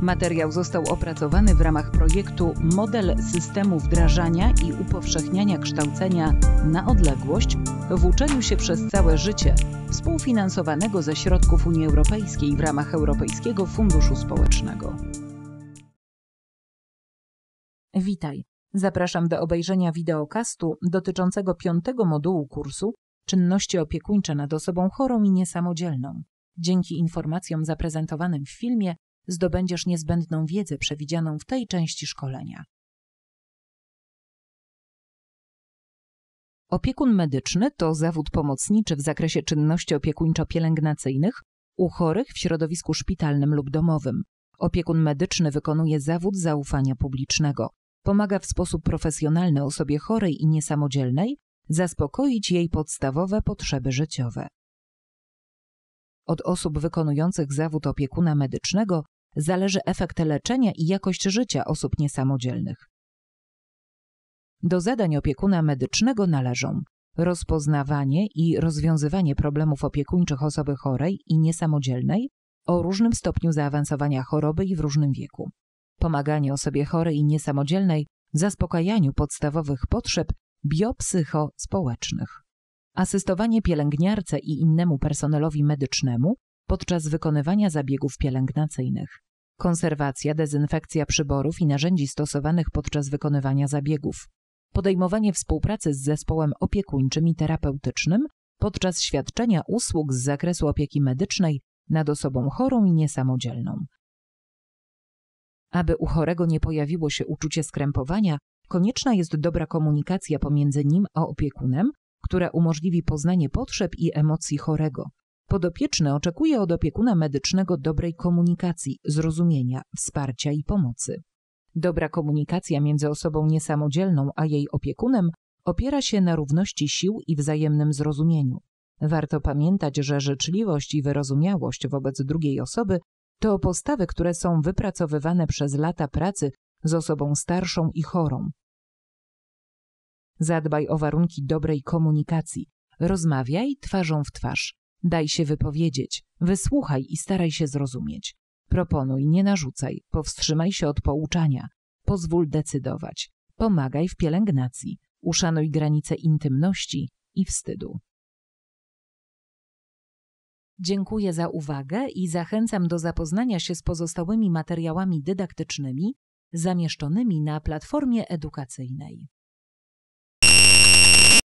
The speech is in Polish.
Materiał został opracowany w ramach projektu Model systemu wdrażania i upowszechniania kształcenia na odległość w uczeniu się przez całe życie, współfinansowanego ze środków Unii Europejskiej w ramach Europejskiego Funduszu Społecznego. Witaj. Zapraszam do obejrzenia wideokastu dotyczącego piątego modułu kursu Czynności opiekuńcze nad osobą chorą i niesamodzielną. Dzięki informacjom zaprezentowanym w filmie zdobędziesz niezbędną wiedzę przewidzianą w tej części szkolenia. Opiekun medyczny to zawód pomocniczy w zakresie czynności opiekuńczo-pielęgnacyjnych u chorych w środowisku szpitalnym lub domowym. Opiekun medyczny wykonuje zawód zaufania publicznego. Pomaga w sposób profesjonalny osobie chorej i niesamodzielnej zaspokoić jej podstawowe potrzeby życiowe. Od osób wykonujących zawód opiekuna medycznego zależy efekt leczenia i jakość życia osób niesamodzielnych. Do zadań opiekuna medycznego należą rozpoznawanie i rozwiązywanie problemów opiekuńczych osoby chorej i niesamodzielnej o różnym stopniu zaawansowania choroby i w różnym wieku, pomaganie osobie chorej i niesamodzielnej w zaspokajaniu podstawowych potrzeb biopsychospołecznych, asystowanie pielęgniarce i innemu personelowi medycznemu podczas wykonywania zabiegów pielęgnacyjnych, konserwacja, dezynfekcja przyborów i narzędzi stosowanych podczas wykonywania zabiegów, podejmowanie współpracy z zespołem opiekuńczym i terapeutycznym podczas świadczenia usług z zakresu opieki medycznej nad osobą chorą i niesamodzielną. Aby u chorego nie pojawiło się uczucie skrępowania, konieczna jest dobra komunikacja pomiędzy nim a opiekunem, która umożliwi poznanie potrzeb i emocji chorego, Podopieczny oczekuje od opiekuna medycznego dobrej komunikacji, zrozumienia, wsparcia i pomocy. Dobra komunikacja między osobą niesamodzielną a jej opiekunem opiera się na równości sił i wzajemnym zrozumieniu. Warto pamiętać, że życzliwość i wyrozumiałość wobec drugiej osoby to postawy, które są wypracowywane przez lata pracy z osobą starszą i chorą. Zadbaj o warunki dobrej komunikacji. Rozmawiaj twarzą w twarz. Daj się wypowiedzieć, wysłuchaj i staraj się zrozumieć. Proponuj, nie narzucaj, powstrzymaj się od pouczania, pozwól decydować, pomagaj w pielęgnacji, uszanuj granice intymności i wstydu. Dziękuję za uwagę i zachęcam do zapoznania się z pozostałymi materiałami dydaktycznymi zamieszczonymi na platformie edukacyjnej.